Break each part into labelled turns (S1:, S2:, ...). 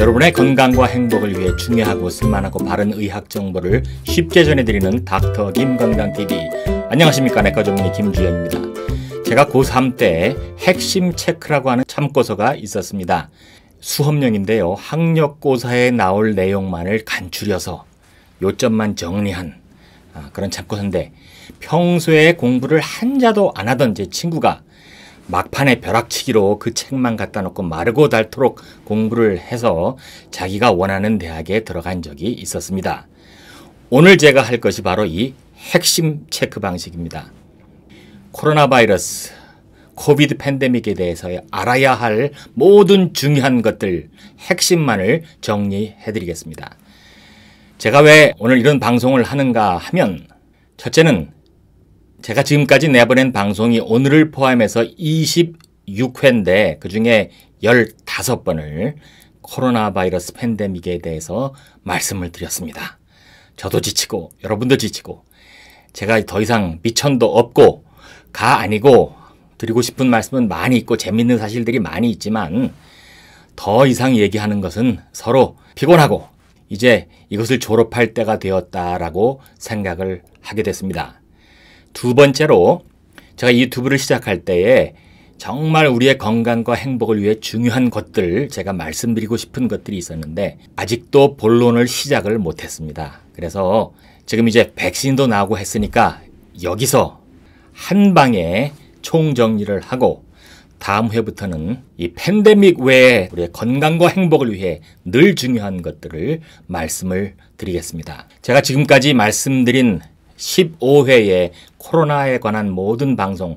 S1: 여러분의 건강과 행복을 위해 중요하고 쓸만하고 바른 의학 정보를 쉽게 전해드리는 닥터 김건강TV 안녕하십니까 내과 전문의 김주현입니다. 제가 고3 때 핵심 체크라고 하는 참고서가 있었습니다. 수험령인데요. 학력고사에 나올 내용만을 간추려서 요점만 정리한 아, 그런 참고서인데 평소에 공부를 한자도 안 하던 제 친구가 막판에 벼락치기로 그 책만 갖다 놓고 마르고 닳도록 공부를 해서 자기가 원하는 대학에 들어간 적이 있었습니다. 오늘 제가 할 것이 바로 이 핵심 체크 방식입니다. 코로나 바이러스, 코비드 팬데믹에 대해서 알아야 할 모든 중요한 것들, 핵심만을 정리해 드리겠습니다. 제가 왜 오늘 이런 방송을 하는가 하면 첫째는 제가 지금까지 내보낸 방송이 오늘을 포함해서 26회인데 그중에 15번을 코로나 바이러스 팬데믹에 대해서 말씀을 드렸습니다. 저도 지치고 여러분도 지치고 제가 더 이상 미천도 없고 가 아니고 드리고 싶은 말씀은 많이 있고 재밌는 사실들이 많이 있지만 더 이상 얘기하는 것은 서로 피곤하고 이제 이것을 졸업할 때가 되었다라고 생각을 하게 됐습니다. 두 번째로 제가 유튜브를 시작할 때에 정말 우리의 건강과 행복을 위해 중요한 것들 제가 말씀드리고 싶은 것들이 있었는데 아직도 본론을 시작을 못했습니다. 그래서 지금 이제 백신도 나오고 했으니까 여기서 한 방에 총정리를 하고 다음 회부터는 이 팬데믹 외에 우리의 건강과 행복을 위해 늘 중요한 것들을 말씀을 드리겠습니다. 제가 지금까지 말씀드린 15회의 코로나에 관한 모든 방송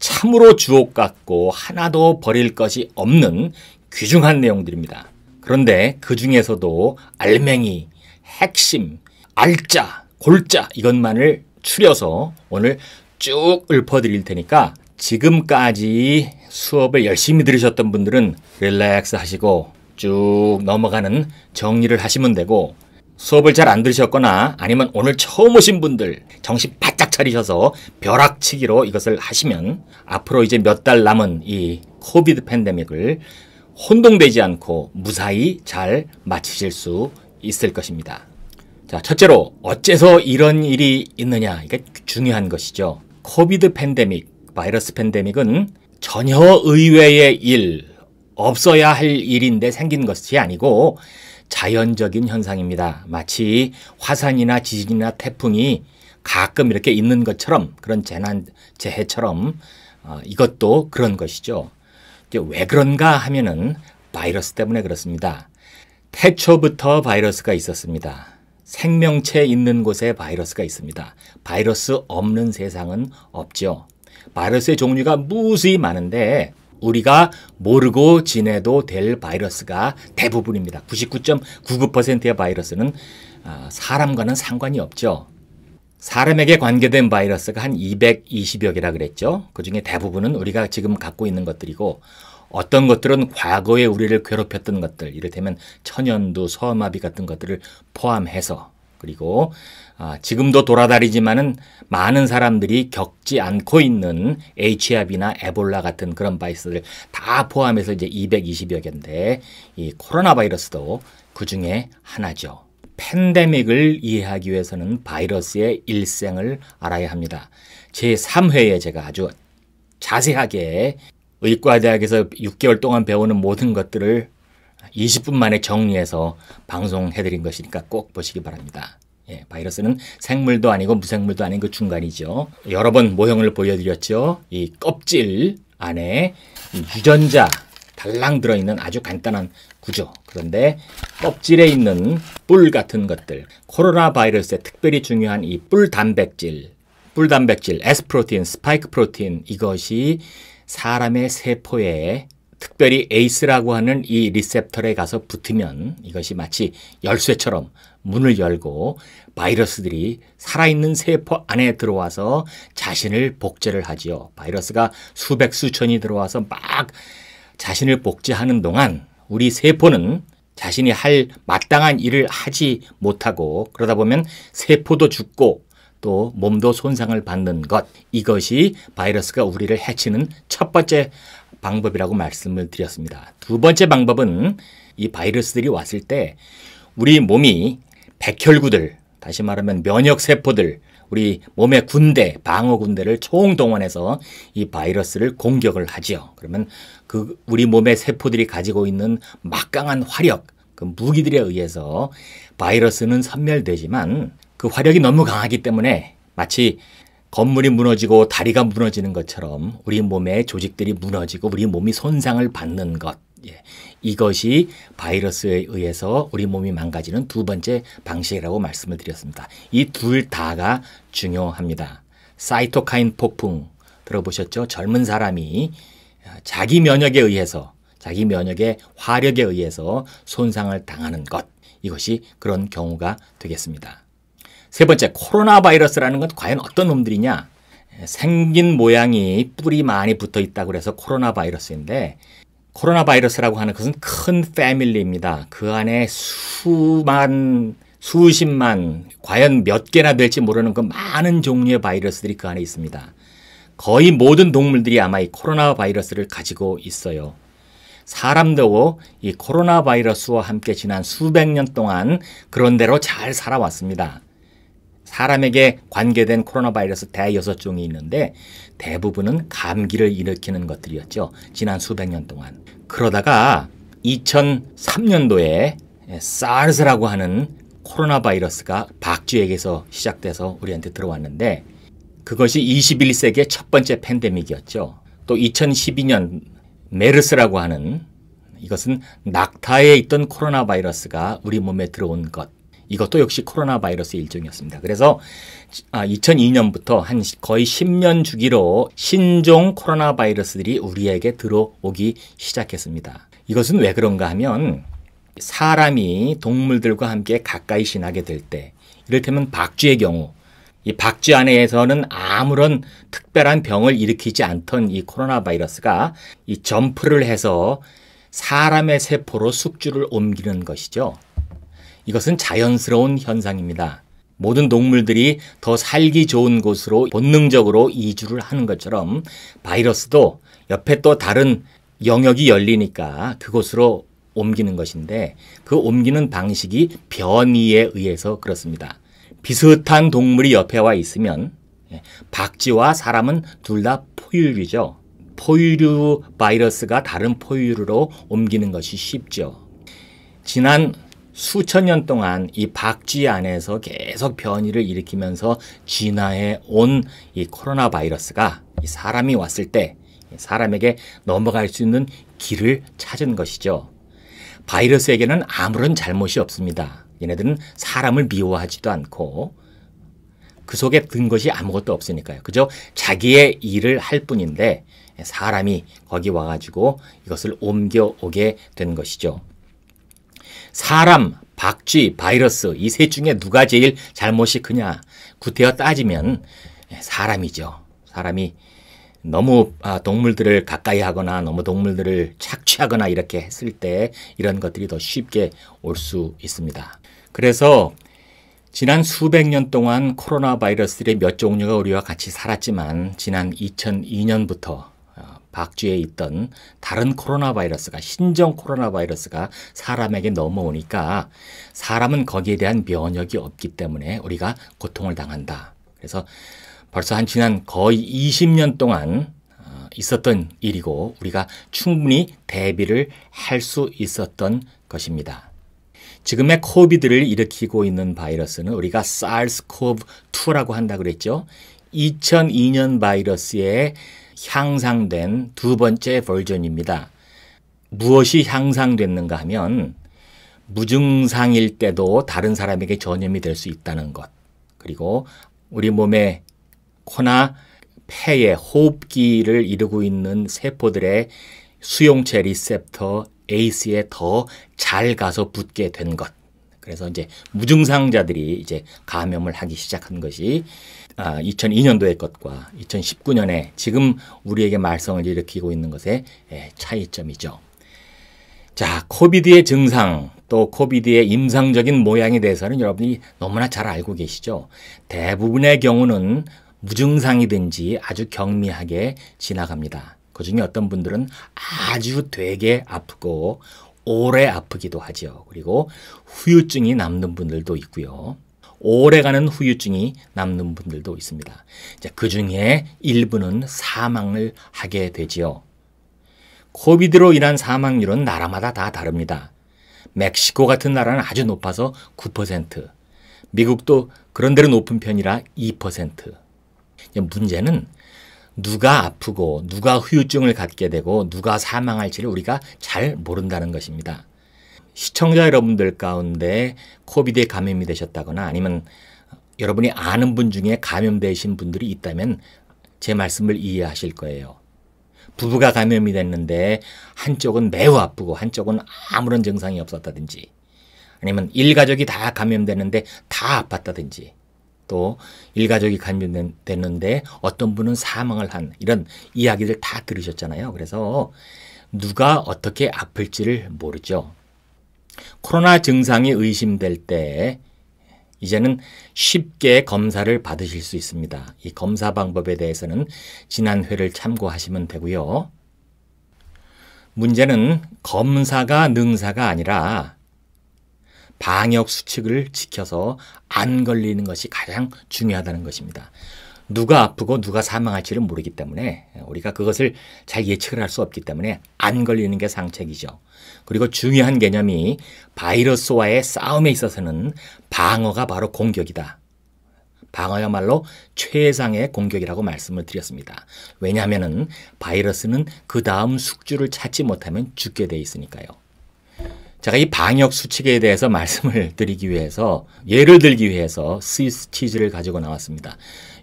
S1: 참으로 주옥 같고 하나도 버릴 것이 없는 귀중한 내용들입니다. 그런데 그 중에서도 알맹이, 핵심, 알자 골자 이것만을 추려서 오늘 쭉 읊어드릴 테니까 지금까지 수업을 열심히 들으셨던 분들은 릴렉스 하시고 쭉 넘어가는 정리를 하시면 되고 수업을 잘 안 들으셨거나 아니면 오늘 처음 오신 분들 정신 바짝 차리셔서 벼락치기로 이것을 하시면 앞으로 이제 몇 달 남은 이 코비드 팬데믹을 혼동되지 않고 무사히 잘 마치실 수 있을 것입니다. 자, 첫째로 어째서 이런 일이 있느냐 이게 중요한 것이죠. 코비드 팬데믹, 바이러스 팬데믹은 전혀 의외의 일, 없어야 할 일인데 생긴 것이 아니고 자연적인 현상입니다. 마치 화산이나 지진이나 태풍이 가끔 이렇게 있는 것처럼 그런 재난 재해처럼 어, 이것도 그런 것이죠. 이제 왜 그런가 하면은 바이러스 때문에 그렇습니다. 태초부터 바이러스가 있었습니다. 생명체 있는 곳에 바이러스가 있습니다. 바이러스 없는 세상은 없죠. 바이러스의 종류가 무수히 많은데 우리가 모르고 지내도 될 바이러스가 대부분입니다. 99.99%의 바이러스는 아, 사람과는 상관이 없죠. 사람에게 관계된 바이러스가 한 220여 개라 그랬죠. 그 중에 대부분은 우리가 지금 갖고 있는 것들이고 어떤 것들은 과거에 우리를 괴롭혔던 것들, 이를테면 천연두, 소아마비 같은 것들을 포함해서 그리고 아, 지금도 돌아다니지만은 많은 사람들이 겪지 않고 있는 HIV나 에볼라 같은 그런 바이러스들다 포함해서 이제 220여 개인데 이 코로나 바이러스도 그 중에 하나죠. 팬데믹을 이해하기 위해서는 바이러스의 일생을 알아야 합니다. 제 3회에 제가 아주 자세하게 의과대학에서 6개월 동안 배우는 모든 것들을 20분 만에 정리해서 방송해드린 것이니까 꼭 보시기 바랍니다. 예, 바이러스는 생물도 아니고 무생물도 아닌 그 중간이죠. 여러 번 모형을 보여드렸죠. 이 껍질 안에 유전자 달랑 들어있는 아주 간단한 구조. 그런데 껍질에 있는 뿔 같은 것들, 코로나 바이러스에 특별히 중요한 이 뿔 단백질, 뿔 단백질, S 프로틴, 스파이크 프로틴 이것이 사람의 세포에 특별히 에이스라고 하는 이 리셉터에 가서 붙으면 이것이 마치 열쇠처럼 문을 열고 바이러스들이 살아있는 세포 안에 들어와서 자신을 복제를 하지요. 바이러스가 수백 수천이 들어와서 막 자신을 복제하는 동안 우리 세포는 자신이 할 마땅한 일을 하지 못하고 그러다 보면 세포도 죽고 또 몸도 손상을 받는 것 이것이 바이러스가 우리를 해치는 첫 번째 방법이라고 말씀을 드렸습니다. 두 번째 방법은 이 바이러스들이 왔을 때 우리 몸이 백혈구들, 다시 말하면 면역세포들, 우리 몸의 군대, 방어 군대를 총동원해서 이 바이러스를 공격을 하지요. 그러면 그 우리 몸의 세포들이 가지고 있는 막강한 화력, 그 무기들에 의해서 바이러스는 섬멸되지만 그 화력이 너무 강하기 때문에 마치 건물이 무너지고 다리가 무너지는 것처럼 우리 몸의 조직들이 무너지고 우리 몸이 손상을 받는 것. 예, 이것이 바이러스에 의해서 우리 몸이 망가지는 두 번째 방식이라고 말씀을 드렸습니다. 이 둘 다가 중요합니다. 사이토카인 폭풍 들어보셨죠? 젊은 사람이 아, 자기 면역에 의해서 자기 면역의 화력에 의해서 손상을 당하는 것 이것이 그런 경우가 되겠습니다. 세 번째 코로나 바이러스라는 건 과연 어떤 놈들이냐? 예, 생긴 모양이 뿔이 많이 붙어 있다고 그래서 코로나 바이러스인데 코로나 바이러스라고 하는 것은 큰 패밀리입니다. 그 안에 수만 수십만 과연 몇 개나 될지 모르는 그 많은 종류의 바이러스들이 그 안에 있습니다. 거의 모든 동물들이 아마 이 코로나 바이러스를 가지고 있어요. 사람도 이 코로나 바이러스와 함께 지난 수백 년 동안 그런 대로 잘 살아왔습니다. 사람에게 관계된 코로나 바이러스 대여섯 종이 있는데 대부분은 감기를 일으키는 것들이었죠. 지난 수백 년 동안. 그러다가 2003년도에 사르스라고 하는 코로나 바이러스가 박쥐에게서 시작돼서 우리한테 들어왔는데 그것이 21세기의 첫 번째 팬데믹이었죠. 또 2012년 메르스라고 하는 이것은 낙타에 있던 코로나 바이러스가 우리 몸에 들어온 것. 이것도 역시 코로나 바이러스의 일종이었습니다. 그래서 2002년부터 아, 한 거의 10년 주기로 신종 코로나 바이러스들이 우리에게 들어오기 시작했습니다. 이것은 왜 그런가 하면 사람이 동물들과 함께 가까이 지나게 될 때, 이를테면 박쥐의 경우, 이 박쥐 안에서는 아무런 특별한 병을 일으키지 않던 이 코로나 바이러스가 이 점프를 해서 사람의 세포로 숙주를 옮기는 것이죠. 이것은 자연스러운 현상입니다. 모든 동물들이 더 살기 좋은 곳으로 본능적으로 이주를 하는 것처럼 바이러스도 옆에 또 다른 영역이 열리니까 그곳으로 옮기는 것인데 그 옮기는 방식이 변이에 의해서 그렇습니다. 비슷한 동물이 옆에 와 있으면 예, 박쥐와 사람은 둘 다 포유류죠. 포유류 바이러스가 다른 포유류로 옮기는 것이 쉽죠. 지난 수천 년 동안 이 박쥐 안에서 계속 변이를 일으키면서 진화해 온 이 코로나 바이러스가 이 사람이 왔을 때 사람에게 넘어갈 수 있는 길을 찾은 것이죠. 바이러스에게는 아무런 잘못이 없습니다. 얘네들은 사람을 미워하지도 않고 그 속에 든 것이 아무것도 없으니까요. 그저 자기의 일을 할 뿐인데 사람이 거기 와가지고 이것을 옮겨오게 된 것이죠. 사람, 박쥐, 바이러스 이 셋 중에 누가 제일 잘못이 크냐 구태여 따지면 사람이죠. 사람이 너무 아, 동물들을 가까이 하거나 너무 동물들을 착취하거나 이렇게 했을 때 이런 것들이 더 쉽게 올 수 있습니다. 그래서 지난 수백 년 동안 코로나 바이러스들의 몇 종류가 우리와 같이 살았지만 지난 2002년부터 박쥐에 있던 다른 코로나 바이러스가 신종 코로나 바이러스가 사람에게 넘어오니까 사람은 거기에 대한 면역이 없기 때문에 우리가 고통을 당한다. 그래서 벌써 한 지난 거의 20년 동안 어, 있었던 일이고 우리가 충분히 대비를 할 수 있었던 것입니다. 지금의 코비드를 일으키고 있는 바이러스는 우리가 SARS-CoV-2라고 한다 그랬죠. 2002년 바이러스의 향상된 두 번째 버전입니다. 무엇이 향상됐는가 하면 무증상일 때도 다른 사람에게 전염이 될 수 있다는 것. 그리고 우리 몸에 코나 폐에 호흡기를 이루고 있는 세포들의 수용체 리셉터 AC에 더 잘 가서 붙게 된 것. 그래서 이제 무증상자들이 이제 감염을 하기 시작한 것이 아, 2002년도의 것과 2019년에 지금 우리에게 말썽을 일으키고 있는 것의 예, 차이점이죠. 자, 코비드의 증상, 또 코비드의 임상적인 모양에 대해서는 여러분이 너무나 잘 알고 계시죠. 대부분의 경우는 무증상이든지 아주 경미하게 지나갑니다. 그 중에 어떤 분들은 아주 되게 아프고 오래 아프기도 하죠. 그리고 후유증이 남는 분들도 있고요. 오래가는 후유증이 남는 분들도 있습니다. 그 중에 일부는 사망을 하게 되지요. 코비드로 인한 사망률은 나라마다 다 다릅니다. 멕시코 같은 나라는 아주 높아서 9%, 미국도 그런대로 높은 편이라 2%. 문제는 누가 아프고 누가 후유증을 갖게 되고 누가 사망할지를 우리가 잘 모른다는 것입니다. 시청자 여러분들 가운데 코비드에 감염이 되셨다거나 아니면 여러분이 아는 분 중에 감염되신 분들이 있다면 제 말씀을 이해하실 거예요. 부부가 감염이 됐는데 한쪽은 매우 아프고 한쪽은 아무런 증상이 없었다든지 아니면 일가족이 다 감염됐는데 다 아팠다든지 또 일가족이 감염됐는데 어떤 분은 사망을 한 이런 이야기를 다 들으셨잖아요. 그래서 누가 어떻게 아플지를 모르죠. 코로나 증상이 의심될 때 이제는 쉽게 검사를 받으실 수 있습니다. 이 검사 방법에 대해서는 지난 회를 참고하시면 되고요. 문제는 검사가 능사가 아니라 방역 수칙을 지켜서 안 걸리는 것이 가장 중요하다는 것입니다. 누가 아프고 누가 사망할지를 모르기 때문에 우리가 그것을 잘 예측을 할 수 없기 때문에 안 걸리는 게 상책이죠. 그리고 중요한 개념이 바이러스와의 싸움에 있어서는 방어가 바로 공격이다. 방어야말로 최상의 공격이라고 말씀을 드렸습니다. 왜냐하면 바이러스는 그 다음 숙주를 찾지 못하면 죽게 돼 있으니까요. 제가 이 방역 수칙에 대해서 말씀을 드리기 위해서 예를 들기 위해서 스위스 치즈를 가지고 나왔습니다.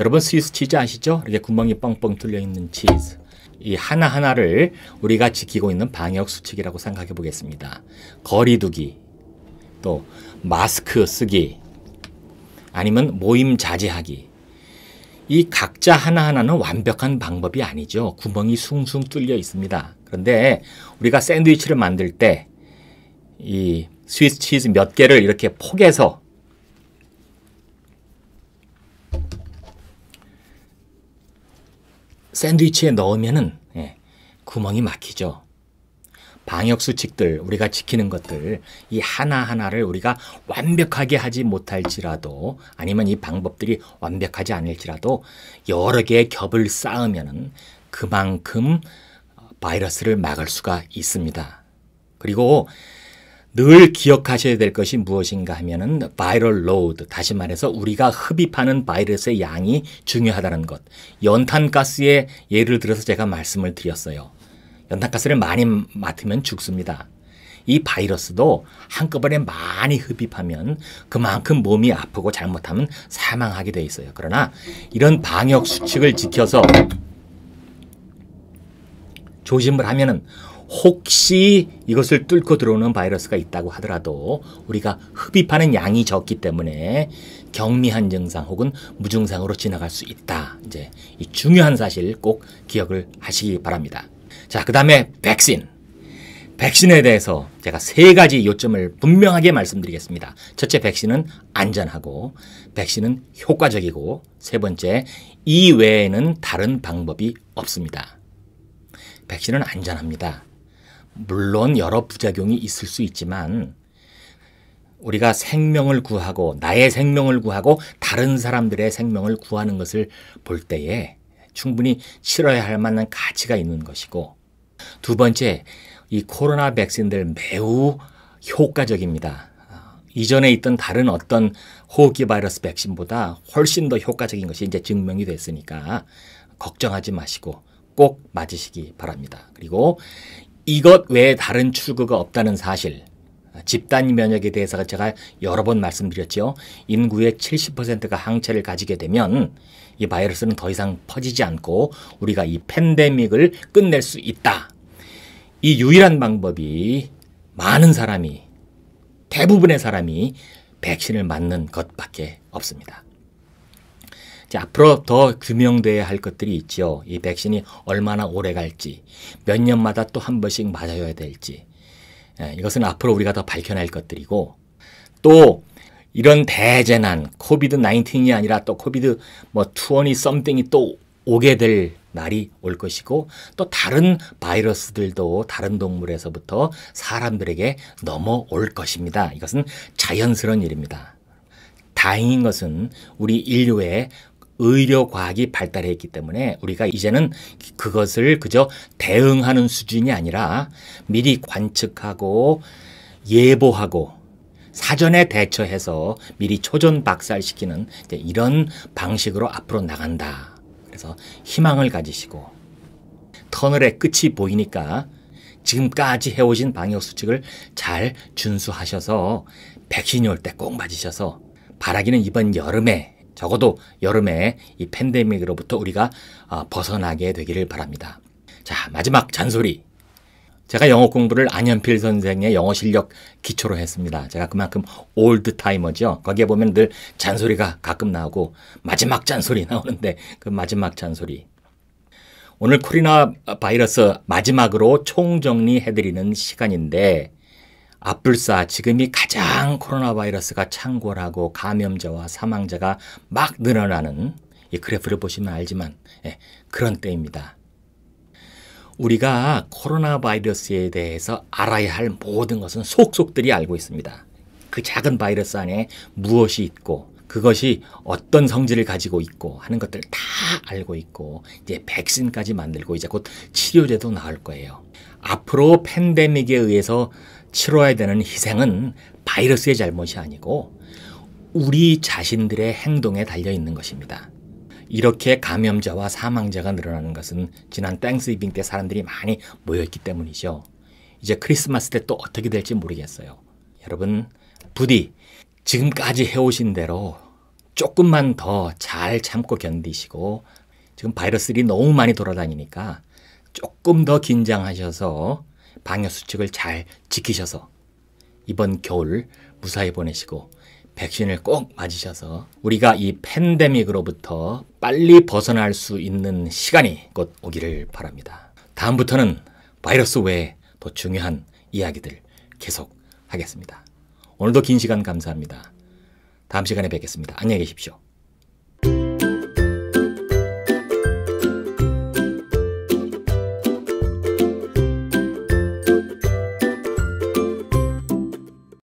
S1: 여러분 스위스 치즈 아시죠? 이렇게 구멍이 뻥뻥 뚫려 있는 치즈. 이 하나하나를 우리가 지키고 있는 방역 수칙이라고 생각해 보겠습니다. 거리두기, 또 마스크 쓰기, 아니면 모임 자제하기. 이 각자 하나하나는 완벽한 방법이 아니죠. 구멍이 숭숭 뚫려 있습니다. 그런데 우리가 샌드위치를 만들 때 이 스위스 치즈 몇 개를 이렇게 포개서 샌드위치에 넣으면은 예, 구멍이 막히죠. 방역 수칙들 우리가 지키는 것들 이 하나 하나를 우리가 완벽하게 하지 못할지라도 아니면 이 방법들이 완벽하지 않을지라도 여러 개의 겹을 쌓으면은 그만큼 어, 바이러스를 막을 수가 있습니다. 그리고 늘 기억하셔야 될 것이 무엇인가 하면은 바이럴 로드 다시 말해서 우리가 흡입하는 바이러스의 양이 중요하다는 것. 연탄가스의 예를 들어서 제가 말씀을 드렸어요. 연탄가스를 많이 맡으면 죽습니다. 이 바이러스도 한꺼번에 많이 흡입하면 그만큼 몸이 아프고 잘못하면 사망하게 돼 있어요. 그러나 이런 방역 수칙을 지켜서 조심을 하면은 혹시 이것을 뚫고 들어오는 바이러스가 있다고 하더라도 우리가 흡입하는 양이 적기 때문에 경미한 증상 혹은 무증상으로 지나갈 수 있다. 이제 이 중요한 사실 꼭 기억을 하시기 바랍니다. 자, 그 다음에 백신. 백신에 대해서 제가 세 가지 요점을 분명하게 말씀드리겠습니다. 첫째, 백신은 안전하고, 백신은 효과적이고, 세 번째, 이 외에는 다른 방법이 없습니다. 백신은 안전합니다. 물론 여러 부작용이 있을 수 있지만 우리가 생명을 구하고 나의 생명을 구하고 다른 사람들의 생명을 구하는 것을 볼 때에 충분히 치러야 할 만한 가치가 있는 것이고 두 번째 이 코로나 백신들 매우 효과적입니다. 이전에 있던 다른 어떤 호흡기 바이러스 백신보다 훨씬 더 효과적인 것이 이제 증명이 됐으니까 걱정하지 마시고 꼭 맞으시기 바랍니다. 그리고 이것 외에 다른 출구가 없다는 사실. 집단 면역에 대해서 제가 여러 번 말씀드렸죠. 인구의 70%가 항체를 가지게 되면 이 바이러스는 더 이상 퍼지지 않고 우리가 이 팬데믹을 끝낼 수 있다. 이 유일한 방법이 많은 사람이 대부분의 사람이 백신을 맞는 것밖에 없습니다. 앞으로 더 규명돼야 할 것들이 있죠. 이 백신이 얼마나 오래 갈지, 몇 년마다 또 한 번씩 맞아야 될지. 예, 이것은 앞으로 우리가 더 밝혀낼 것들이고 또 이런 대재난 코비드 19이 아니라 또 코비드 뭐20 썸띵이 또 오게 될 날이 올 것이고 또 다른 바이러스들도 다른 동물에서부터 사람들에게 넘어올 것입니다. 이것은 자연스러운 일입니다. 다행인 것은 우리 인류의 의료 과학이 발달했기 때문에 우리가 이제는 그것을 그저 대응하는 수준이 아니라 미리 관측하고 예보하고 사전에 대처해서 미리 초전 박살시키는 이런 방식으로 앞으로 나간다. 그래서 희망을 가지시고 터널의 끝이 보이니까 지금까지 해오신 방역 수칙을 잘 준수하셔서 백신이 올 때 꼭 맞으셔서 바라기는 이번 여름에 적어도 여름에 이 팬데믹으로부터 우리가 아, 벗어나게 되기를 바랍니다. 자, 마지막 잔소리. 제가 영어 공부를 안현필 선생의 영어 실력 기초로 했습니다. 제가 그만큼 올드 타이머죠. 거기에 보면 늘 잔소리가 가끔 나오고 마지막 잔소리 나오는데 그 마지막 잔소리. 오늘 코로나 바이러스 마지막으로 총정리해드리는 시간인데 앞불사 지금이 가장 코로나 바이러스가 창궐하고 감염자와 사망자가 막 늘어나는 이 그래프를 보시면 알지만 예, 그런 때입니다. 우리가 코로나 바이러스에 대해서 알아야 할 모든 것은 속속들이 알고 있습니다. 그 작은 바이러스 안에 무엇이 있고 그것이 어떤 성질을 가지고 있고 하는 것들 다 알고 있고 이제 백신까지 만들고 이제 곧 치료제도 나올 거예요. 앞으로 팬데믹에 의해서 치러야 되는 희생은 바이러스의 잘못이 아니고 우리 자신들의 행동에 달려 있는 것입니다. 이렇게 감염자와 사망자가 늘어나는 것은 지난 땡스이빙 때 사람들이 많이 모였기 때문이죠. 이제 크리스마스 때 또 어떻게 될지 모르겠어요. 여러분 부디 지금까지 해오신 대로 조금만 더 잘 참고 견디시고 지금 바이러스들이 너무 많이 돌아다니니까 조금 더 긴장하셔서 방역수칙을 잘 지키셔서 이번 겨울 무사히 보내시고 백신을 꼭 맞으셔서 우리가 이 팬데믹으로부터 빨리 벗어날 수 있는 시간이 곧 오기를 바랍니다. 다음부터는 바이러스 외에 더 중요한 이야기들 계속 하겠습니다. 오늘도 긴 시간 감사합니다. 다음 시간에 뵙겠습니다. 안녕히 계십시오.